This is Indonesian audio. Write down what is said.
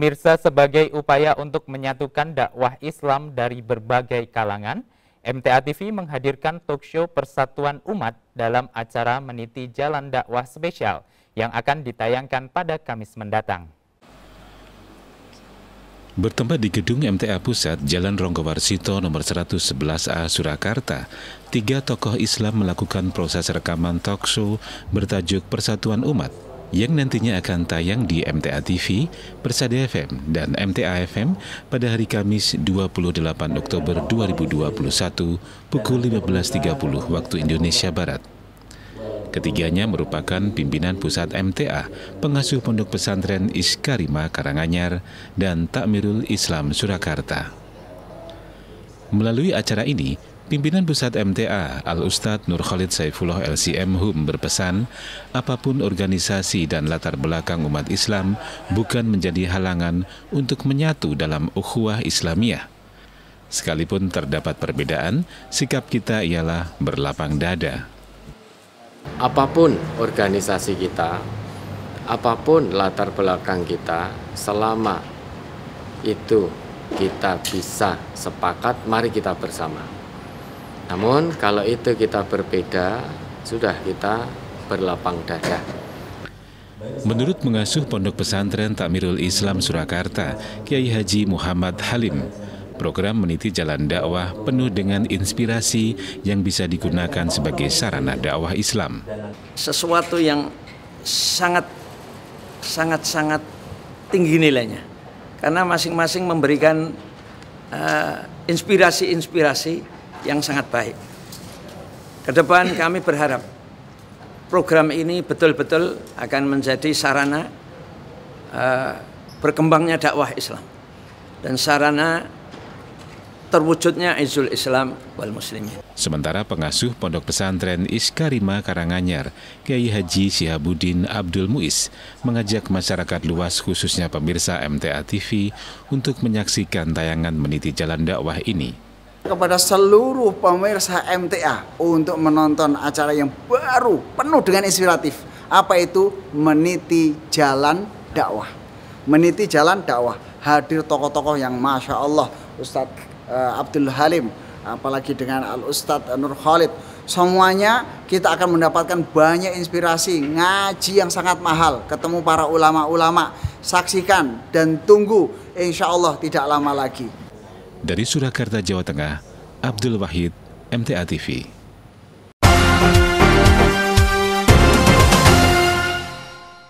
Pemirsa, sebagai upaya untuk menyatukan dakwah Islam dari berbagai kalangan, MTA TV menghadirkan talk show Persatuan Umat dalam acara Meniti Jalan Dakwah Spesial yang akan ditayangkan pada Kamis mendatang. Bertempat di gedung MTA Pusat, Jalan Ronggowarsito nomor 111A Surakarta, tiga tokoh Islam melakukan proses rekaman talk show bertajuk Persatuan Umat – yang nantinya akan tayang di MTA TV, Persada FM, dan MTA FM pada hari Kamis 28 Oktober 2021 pukul 15.30 waktu Indonesia Barat. Ketiganya merupakan pimpinan pusat MTA, pengasuh pondok pesantren Iskarima Karanganyar, dan Takmirul Islam Surakarta. Melalui acara ini, Pimpinan Pusat MTA, Al-Ustadz Nur Khalid Saifullah LCM HUM berpesan, apapun organisasi dan latar belakang umat Islam bukan menjadi halangan untuk menyatu dalam ukhuwah Islamiah. Sekalipun terdapat perbedaan, sikap kita ialah berlapang dada. Apapun organisasi kita, apapun latar belakang kita, selama itu kita bisa sepakat, mari kita bersama namun kalau itu kita berbeda, sudah kita berlapang dada. Menurut pengasuh Pondok Pesantren Takmirul Islam Surakarta, Kiai Haji Muhammad Halim, program meniti jalan dakwah penuh dengan inspirasi yang bisa digunakan sebagai sarana dakwah Islam. Sesuatu yang sangat sangat sangat tinggi nilainya. Karena masing-masing memberikan eh, inspirasi-inspirasi uh, inspirasi -inspirasi yang sangat baik. Kedepan kami berharap program ini betul-betul akan menjadi sarana uh, berkembangnya dakwah Islam dan sarana terwujudnya Izul Islam wal Muslimin. Sementara pengasuh Pondok Pesantren Iskarima Karanganyar, Kiai Haji Syahbudin Abdul Muiz, mengajak masyarakat luas khususnya pemirsa MTA TV untuk menyaksikan tayangan meniti jalan dakwah ini kepada seluruh pemirsa MTA untuk menonton acara yang baru penuh dengan inspiratif. Apa itu? Meniti jalan dakwah. Meniti jalan dakwah. Hadir tokoh-tokoh yang Masya Allah. Ustadz eh, Abdul Halim. Apalagi dengan Al Ustadz Nur Khalid. Semuanya kita akan mendapatkan banyak inspirasi. Ngaji yang sangat mahal. Ketemu para ulama-ulama. Saksikan dan tunggu. Insya Allah tidak lama lagi. Dari Surakarta, Jawa Tengah, Abdul Wahid, MTA TV.